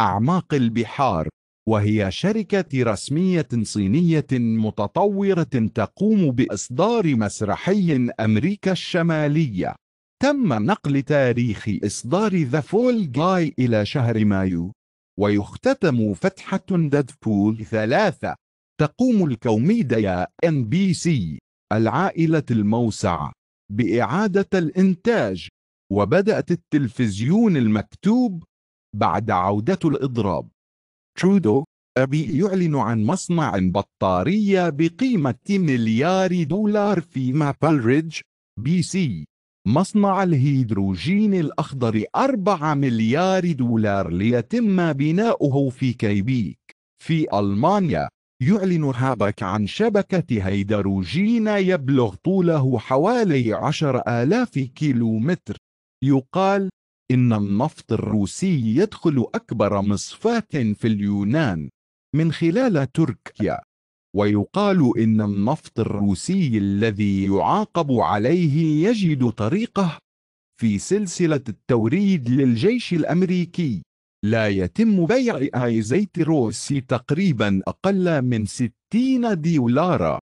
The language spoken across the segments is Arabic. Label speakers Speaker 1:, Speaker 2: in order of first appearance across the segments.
Speaker 1: أعماق البحار وهي شركة رسمية صينية متطورة تقوم بإصدار مسرحي أمريكا الشمالية تم نقل تاريخ إصدار ذا فول جاي إلى شهر مايو ويختتم فتحة ديدبول ثلاثة تقوم الكوميديا ان بي سي العائلة الموسعة بإعادة الإنتاج وبدأت التلفزيون المكتوب بعد عودة الإضراب ترودو أبي يعلن عن مصنع بطارية بقيمة مليار دولار في مابل ريدج بي سي مصنع الهيدروجين الأخضر 4 مليار دولار ليتم بناؤه في كيبيك في ألمانيا يعلن هابك عن شبكة هيدروجين يبلغ طوله حوالي عشر آلاف كيلومتر يقال إن النفط الروسي يدخل أكبر مصفاة في اليونان من خلال تركيا ويقال إن النفط الروسي الذي يعاقب عليه يجد طريقه في سلسلة التوريد للجيش الأمريكي لا يتم بيع أي زيت روسي تقريبا أقل من 60 دولارا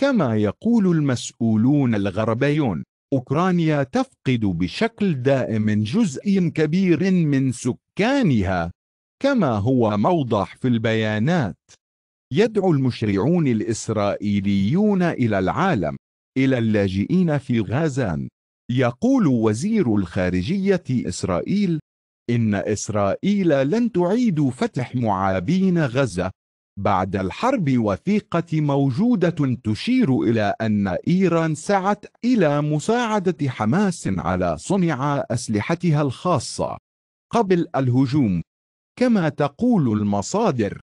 Speaker 1: كما يقول المسؤولون الغربيون أوكرانيا تفقد بشكل دائم جزء كبير من سكانها كما هو موضح في البيانات يدعو المشرعون الإسرائيليون إلى العالم إلى اللاجئين في غازان يقول وزير الخارجية إسرائيل إن إسرائيل لن تعيد فتح معابين غزة بعد الحرب وثيقة موجودة تشير إلى أن إيران سعت إلى مساعدة حماس على صنع أسلحتها الخاصة قبل الهجوم كما تقول المصادر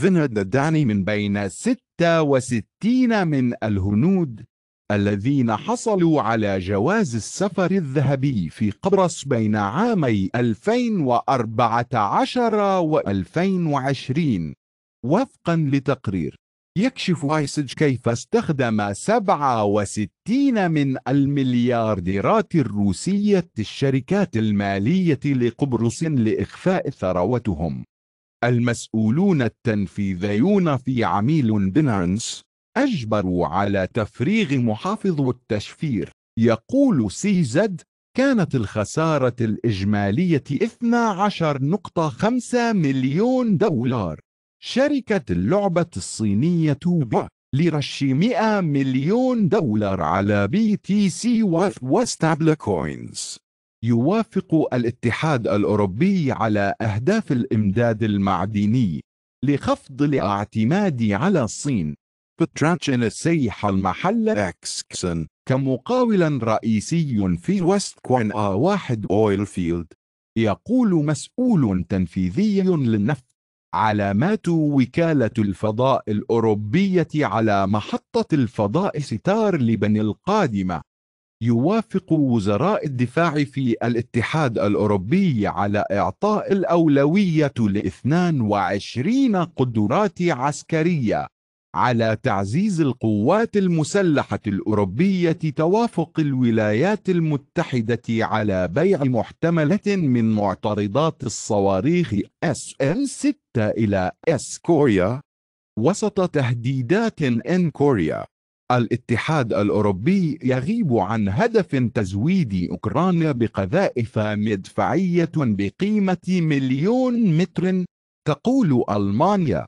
Speaker 1: فينرد داني من بين 66 من الهنود الذين حصلوا على جواز السفر الذهبي في قبرص بين عامي 2014 و 2020 وفقا لتقرير يكشف ايسج كيف استخدم 67 من المليارديرات الروسية الشركات المالية لقبرص لإخفاء ثروتهم. المسؤولون التنفيذيون في عميل بنرنس أجبروا على تفريغ محافظ التشفير. يقول سي زد: كانت الخسارة الإجمالية 12.5 مليون دولار. شركة اللعبة الصينية توبا لرش 100 مليون دولار على بي تي سي وستابل كوينز يوافق الاتحاد الأوروبي على أهداف الإمداد المعدني لخفض الاعتماد على الصين بتراتشن السيح المحل اكسكسن كمقاول رئيسي في وست كوين واحد أويل فيلد يقول مسؤول تنفيذي للنفط علامات وكالة الفضاء الأوروبية على محطة الفضاء ستار لبن القادمة يوافق وزراء الدفاع في الاتحاد الأوروبي على إعطاء الأولوية لاثنان 22 قدرات عسكرية على تعزيز القوات المسلحة الأوروبية توافق الولايات المتحدة على بيع محتملة من معترضات الصواريخ sm 6 إلى S كوريا وسط تهديدات N كوريا الاتحاد الأوروبي يغيب عن هدف تزويد أوكرانيا بقذائف مدفعية بقيمة مليون متر تقول ألمانيا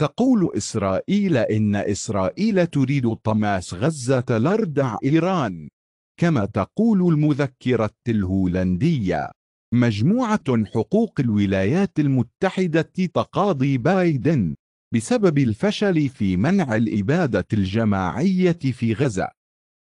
Speaker 1: تقول إسرائيل إن إسرائيل تريد طماس غزة لاردع إيران كما تقول المذكرة الهولندية مجموعة حقوق الولايات المتحدة تقاضي بايدن بسبب الفشل في منع الإبادة الجماعية في غزة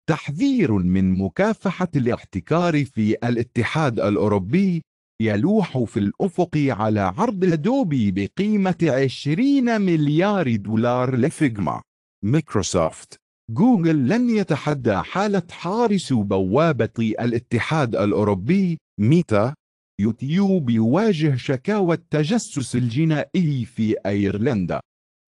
Speaker 1: تحذير من مكافحة الاحتكار في الاتحاد الأوروبي يلوح في الأفق على عرض أدوبي بقيمة 20 مليار دولار لفيجما مايكروسوفت جوجل لن يتحدى حالة حارس بوابة الاتحاد الأوروبي ميتا يوتيوب يواجه شكاوى التجسس الجنائي في أيرلندا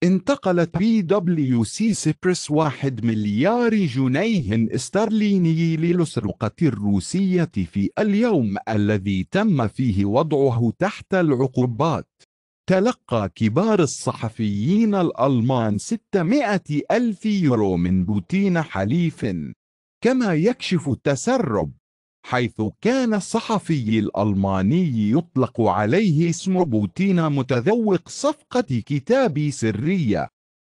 Speaker 1: انتقلت بي دبليو سي سيبرس واحد مليار جنيه استرليني للسرقة الروسية في اليوم الذي تم فيه وضعه تحت العقوبات تلقى كبار الصحفيين الألمان 600 ألف يورو من بوتين حليف كما يكشف التسرب حيث كان الصحفي الألماني يطلق عليه اسم بوتين متذوق صفقة كتاب سرية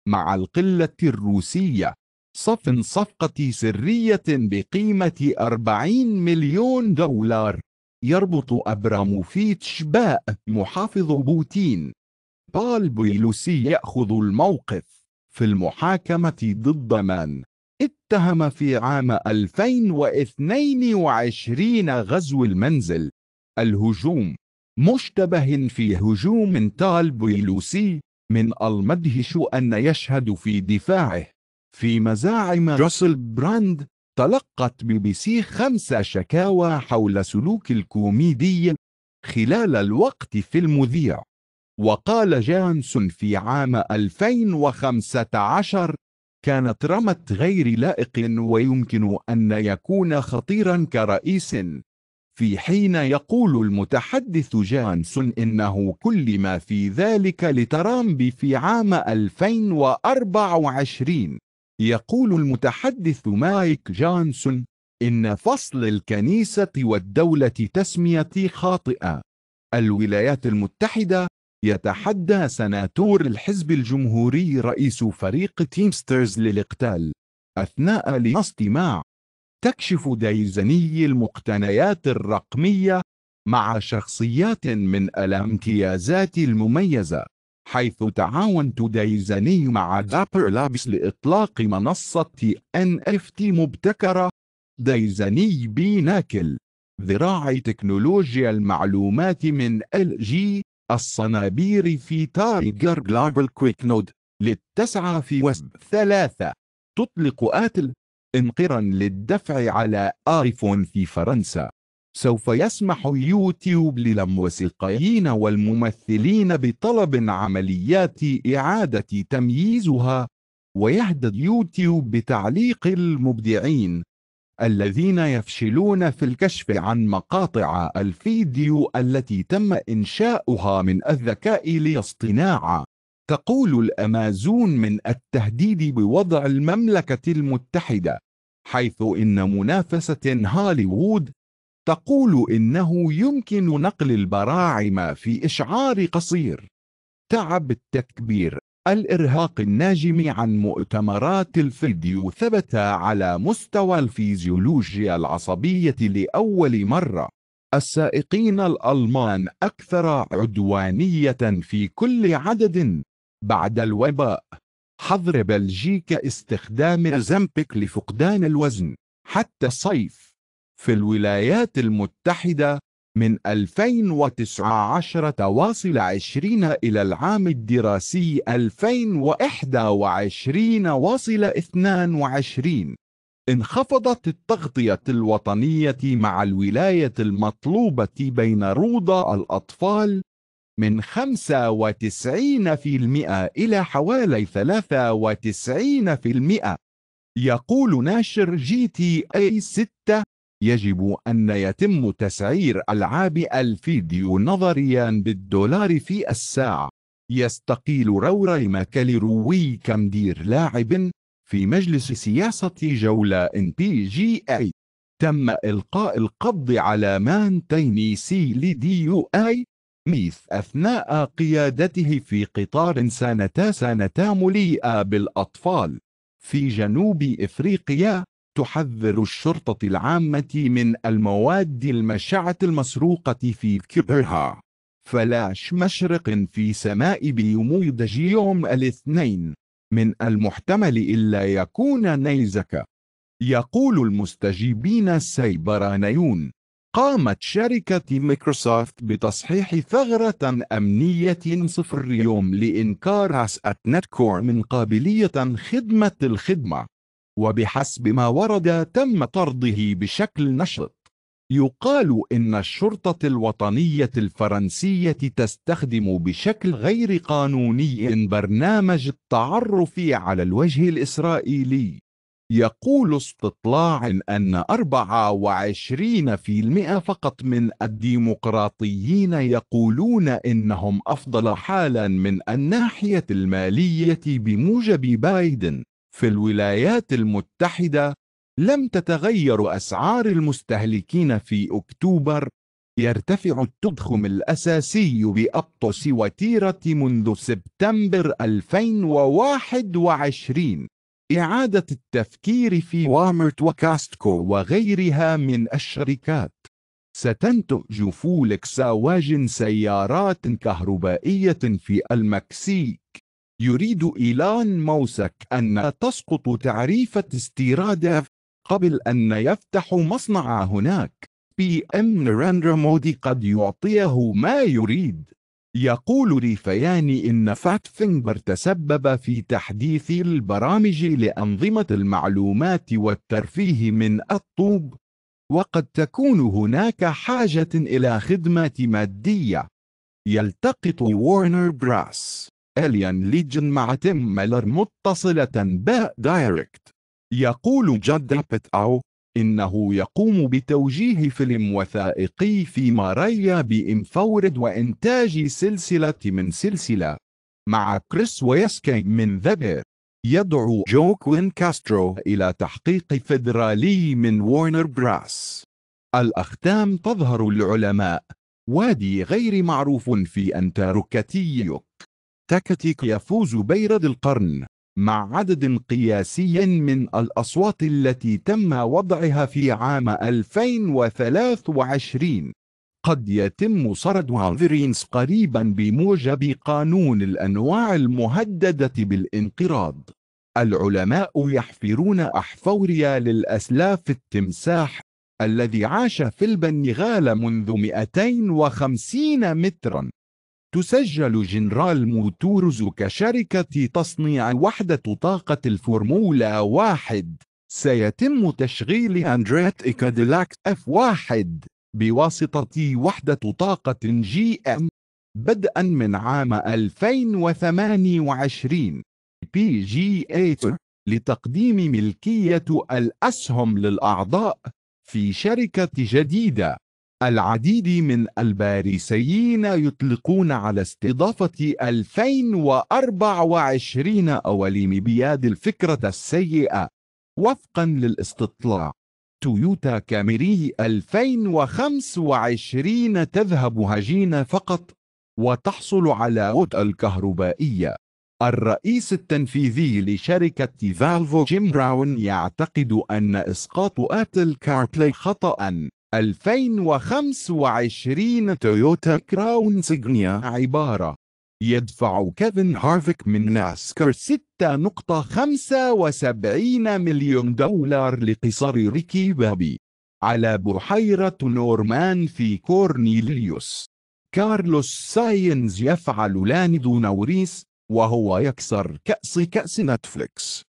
Speaker 1: مع القلة الروسية صف صفقة سرية بقيمة 40 مليون دولار يربط أبراموفيتش باء محافظ بوتين بال بيلوسي يأخذ الموقف في المحاكمة ضد مان اتهم في عام 2022 غزو المنزل الهجوم مشتبه في هجوم تال بيلوسي من المدهش أن يشهد في دفاعه في مزاعم جوسل براند تلقت بي بي سي خمس شكاوى حول سلوك الكوميدي خلال الوقت في المذيع وقال جانسون في عام 2015 كانت رمت غير لائق ويمكن أن يكون خطيرا كرئيس في حين يقول المتحدث جانسون إنه كل ما في ذلك لترامب في عام 2024 يقول المتحدث مايك جانسون إن فصل الكنيسة والدولة تسمية خاطئة الولايات المتحدة يتحدى سناتور الحزب الجمهوري رئيس فريق تيمسترز للاقتال أثناء الاستماع تكشف دايزني المقتنيات الرقمية مع شخصيات من الامتيازات المميزة حيث تعاونت دايزني مع دابر لابس لإطلاق منصة NFT مبتكرة دايزني بيناكل ذراع تكنولوجيا المعلومات من ال جي الصنابير في تايجر جلوبال كويك نود للتسعة في وسب ثلاثة تطلق آتل انقرا للدفع على آيفون في فرنسا سوف يسمح يوتيوب للموسيقيين والممثلين بطلب عمليات إعادة تمييزها ويهدد يوتيوب بتعليق المبدعين الذين يفشلون في الكشف عن مقاطع الفيديو التي تم إنشاؤها من الذكاء لاصطناع تقول الأمازون من التهديد بوضع المملكة المتحدة حيث إن منافسة هوليوود تقول إنه يمكن نقل البراعم في إشعار قصير تعب التكبير الإرهاق الناجم عن مؤتمرات الفيديو ثبت على مستوى الفيزيولوجيا العصبية لأول مرة السائقين الألمان أكثر عدوانية في كل عدد بعد الوباء حظر بلجيكا استخدام زمبك لفقدان الوزن حتى الصيف في الولايات المتحدة من 2019 واصل 20 إلى العام الدراسي 2021 واصل 22 انخفضت التغطية الوطنية مع الولاية المطلوبة بين روضة الأطفال من 95% إلى حوالي 93%. يقول ناشر جي تي اي 6 يجب أن يتم تسعير ألعاب الفيديو نظريا بالدولار في الساعة يستقيل روري ماكاليروي كمدير لاعب في مجلس سياسة جولة بي جي اي تم إلقاء القبض على مان تينيسي لدي يو اي ميث أثناء قيادته في قطار سانتا سانتا مليئة بالأطفال في جنوب إفريقيا تحذر الشرطة العامة من المواد المشعة المسروقة في كبرها فلاش مشرق في سماء بيوميدج يوم الاثنين من المحتمل إلا يكون نيزك يقول المستجيبين السيبرانيون قامت شركة مايكروسوفت بتصحيح ثغرة أمنية صفر يوم لإنكار أسأت نتكور من قابلية خدمة الخدمة وبحسب ما ورد تم طرده بشكل نشط يقال إن الشرطة الوطنية الفرنسية تستخدم بشكل غير قانوني برنامج التعرف على الوجه الإسرائيلي يقول استطلاع أن 24% فقط من الديمقراطيين يقولون إنهم أفضل حالا من الناحية المالية بموجب بايدن في الولايات المتحدة لم تتغير أسعار المستهلكين في أكتوبر يرتفع التضخم الأساسي بأبطس وتيرة منذ سبتمبر 2021 إعادة التفكير في وامرت وكاستكو وغيرها من الشركات ستنتج فولكس واجن سيارات كهربائية في المكسيك يريد إيلان موسك أن تسقط تعريفة استيراد قبل أن يفتح مصنع هناك بي ام نريندرا مودي قد يعطيه ما يريد يقول ريفيان إن فات فينجر تسبب في تحديث البرامج لأنظمة المعلومات والترفيه من الطوب وقد تكون هناك حاجة إلى خدمة مادية يلتقط وارنر براس أليان ليجن مع تيم ميلر متصلة با دايركت يقول جاد أو إنه يقوم بتوجيه فيلم وثائقي في ماريا بإنفورد وإنتاج سلسلة من سلسلة مع كريس ويسكي من ذا بير يدعو كوين كاسترو إلى تحقيق فدرالي من وارنر براس الأختام تظهر العلماء وادي غير معروف في أنتاركتي تكتيك يفوز بيرد القرن مع عدد قياسي من الأصوات التي تم وضعها في عام 2023 قد يتم سرد والفيرينس قريبا بموجب قانون الأنواع المهددة بالانقراض العلماء يحفرون أحفوريا للأسلاف التمساح الذي عاش في البنغال منذ 250 متراً تسجل جنرال موتورز كشركة تصنيع وحدة طاقة الفورمولا واحد سيتم تشغيل أندريت اكاديلاك F1 بواسطة وحدة طاقة جي ام بدءا من عام 2028 بي جي إيه لتقديم ملكية الأسهم للأعضاء في شركة جديدة العديد من الباريسيين يطلقون على استضافة 2024 أوليم بياد الفكرة السيئة وفقا للاستطلاع تويوتا كامري 2025 تذهب هجينة فقط وتحصل على غطاء الكهربائية الرئيس التنفيذي لشركة فالفو جيم براون يعتقد أن إسقاط آتل كارتلي خطأ 2025 تويوتا كراون سيجنيا عبارة يدفع كيفن هارفيك من ناسكر 6.75 مليون دولار لقصر ريكي بابي على بحيرة نورمان في كورنيليوس كارلوس ساينز يفعل لاند نوريس وهو يكسر كأس كأس نتفليكس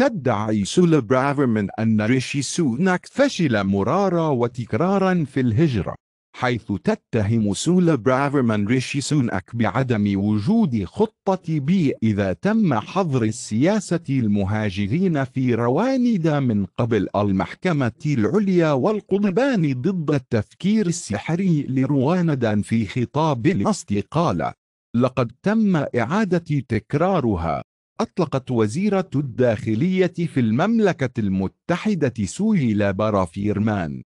Speaker 1: تدعي سولا برافرمن أن ريشي سوناك فشل مرارا وتكرارا في الهجرة حيث تتهم سولا برافرمان ريشي سوناك بعدم وجود خطة بي إذا تم حظر السياسة المهاجرين في رواندا من قبل المحكمة العليا والقضبان ضد التفكير السحري لرواندا في خطاب الاستقالة قال لقد تم إعادة تكرارها أطلقت وزيرة الداخلية في المملكة المتحدة سويلا برافيرمان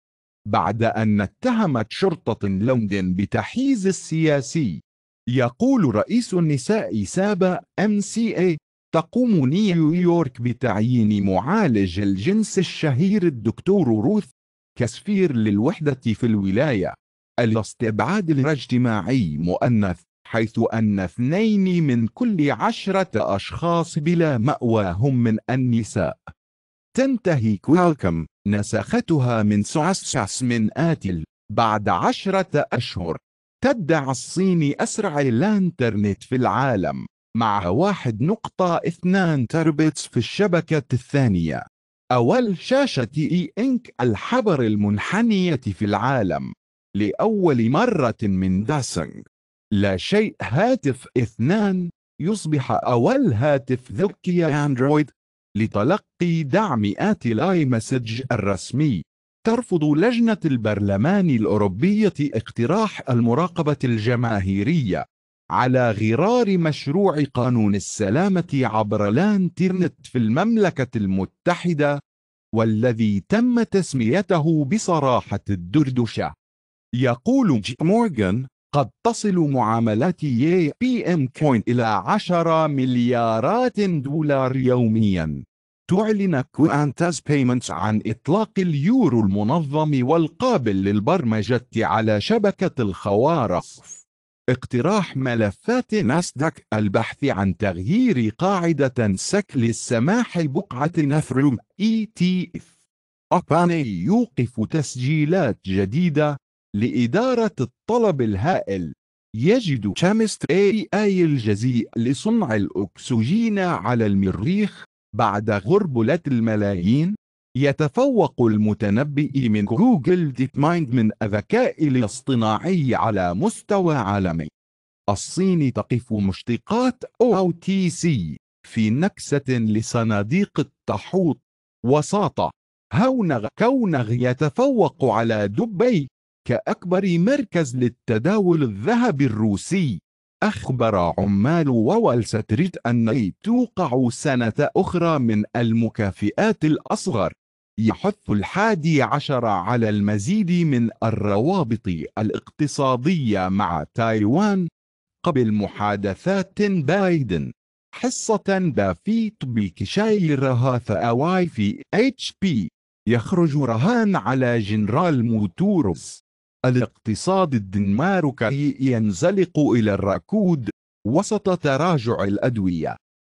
Speaker 1: بعد أن اتهمت شرطة لندن بتحيز السياسي يقول رئيس النساء سابا ام سي اي تقوم نيويورك بتعيين معالج الجنس الشهير الدكتور روث كسفير للوحدة في الولاية الاستبعاد الاجتماعي مؤنث حيث أن اثنين من كل عشرة أشخاص بلا مأوى هم من النساء تنتهي كوالكم نسختها من سعسعس من آتل بعد عشرة أشهر تدعى الصين أسرع الانترنت في العالم مع 1.2 تربتس في الشبكة الثانية أول شاشة إي إنك الحبر المنحنية في العالم لأول مرة من داسنج لا شيء هاتف اثنان يصبح أول هاتف ذكي أندرويد لتلقي دعم آتي لاي مسج الرسمي ترفض لجنة البرلمان الأوروبية اقتراح المراقبة الجماهيرية على غرار مشروع قانون السلامة عبر الانترنت في المملكة المتحدة والذي تم تسميته بصراحة الدردشة يقول جي مورغان قد تصل معاملات يي بي ام كوين إلى 10 مليارات دولار يومياً. تعلن كوانتاز بيمنتس عن إطلاق اليورو المنظم والقابل للبرمجة على شبكة الخوارص. اقتراح ملفات ناسداك البحث عن تغيير قاعدة سك للسماح بقعة نثروم ETF. أباني يوقف تسجيلات جديدة لإدارة الطلب الهائل يجد شامست اي اي الجزيء لصنع الأكسجين على المريخ بعد غربلة الملايين يتفوق المتنبئ من جوجل ديب مايند من الذكاء الاصطناعي على مستوى عالمي الصين تقف مشتقات أو تي سي في نكسة لصناديق التحوط وساطة هونغ كونغ يتفوق على دبي كأكبر مركز للتداول الذهبي الروسي أخبر عمال وول ستريت أن توقع سنة أخرى من المكافئات الأصغر يحث الحادي عشر على المزيد من الروابط الاقتصادية مع تايوان قبل محادثات بايدن حصة بافيت بكشاي رهاث أواي في اتش بي يخرج رهان على جنرال موتورز الاقتصاد الدنماركي ينزلق إلى الركود وسط تراجع الأدوية